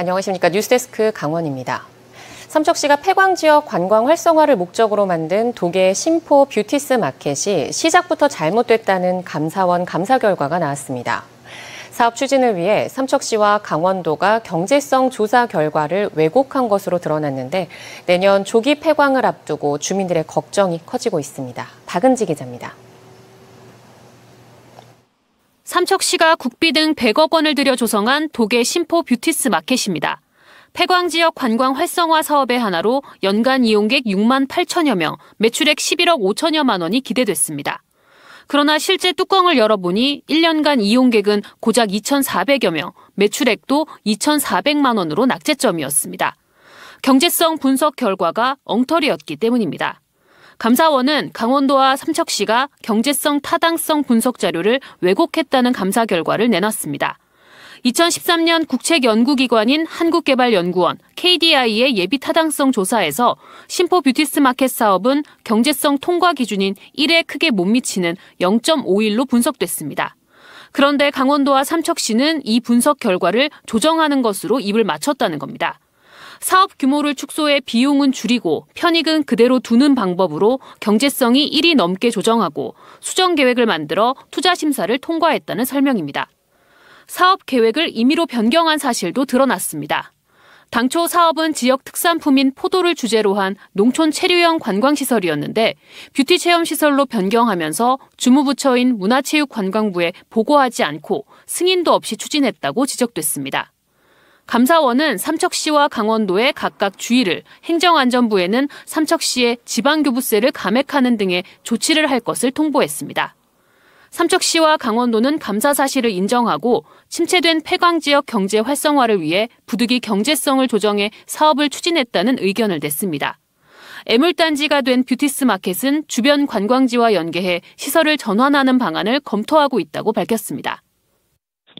안녕하십니까 뉴스데스크 강원입니다. 삼척시가 폐광 지역 관광 활성화를 목적으로 만든 독의 심포 뷰티스 마켓이 시작부터 잘못됐다는 감사원 감사 결과가 나왔습니다. 사업 추진을 위해 삼척시와 강원도가 경제성 조사 결과를 왜곡한 것으로 드러났는데 내년 조기 폐광을 앞두고 주민들의 걱정이 커지고 있습니다. 박은지 기자입니다. 삼척시가 국비 등 100억 원을 들여 조성한 독일 심포 뷰티스 마켓입니다. 폐광 지역 관광 활성화 사업의 하나로 연간 이용객 6만 8천여 명, 매출액 11억 5천여만 원이 기대됐습니다. 그러나 실제 뚜껑을 열어보니 1년간 이용객은 고작 2,400여 명, 매출액도 2,400만 원으로 낙제점이었습니다. 경제성 분석 결과가 엉터리였기 때문입니다. 감사원은 강원도와 삼척시가 경제성 타당성 분석 자료를 왜곡했다는 감사 결과를 내놨습니다. 2013년 국책연구기관인 한국개발연구원 KDI의 예비 타당성 조사에서 심포 뷰티스 마켓 사업은 경제성 통과 기준인 1에 크게 못 미치는 0.51로 분석됐습니다. 그런데 강원도와 삼척시는 이 분석 결과를 조정하는 것으로 입을 맞췄다는 겁니다. 사업 규모를 축소해 비용은 줄이고 편익은 그대로 두는 방법으로 경제성이 1위 넘게 조정하고 수정 계획을 만들어 투자 심사를 통과했다는 설명입니다. 사업 계획을 임의로 변경한 사실도 드러났습니다. 당초 사업은 지역 특산품인 포도를 주제로 한 농촌 체류형 관광시설이었는데 뷰티 체험시설로 변경하면서 주무부처인 문화체육관광부에 보고하지 않고 승인도 없이 추진했다고 지적됐습니다. 감사원은 삼척시와 강원도에 각각 주의를, 행정안전부에는 삼척시의 지방교부세를 감액하는 등의 조치를 할 것을 통보했습니다. 삼척시와 강원도는 감사 사실을 인정하고 침체된 폐광 지역 경제 활성화를 위해 부득이 경제성을 조정해 사업을 추진했다는 의견을 냈습니다. 애물단지가 된 뷰티스 마켓은 주변 관광지와 연계해 시설을 전환하는 방안을 검토하고 있다고 밝혔습니다.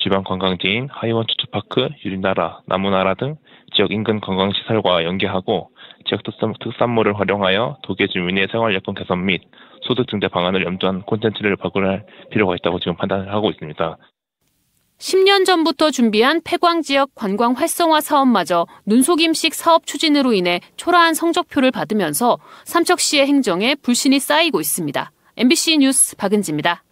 지방관광지인 하이원 투투파크, 유리나라, 나무나라 등 지역 인근 관광시설과 연계하고 지역 특산, 물을 활용하여 도계 주민의 생활여건 개선 및 소득 증대 방안을 염두한 콘텐츠를 발굴할 필요가 있다고 지금 판단을 하고 있습니다. 10년 전부터 준비한 폐광 지역 관광 활성화 사업마저 눈속임식 사업 추진으로 인해 초라한 성적표를 받으면서 삼척시의 행정에 불신이 쌓이고 있습니다. MBC 뉴스 박은지입니다.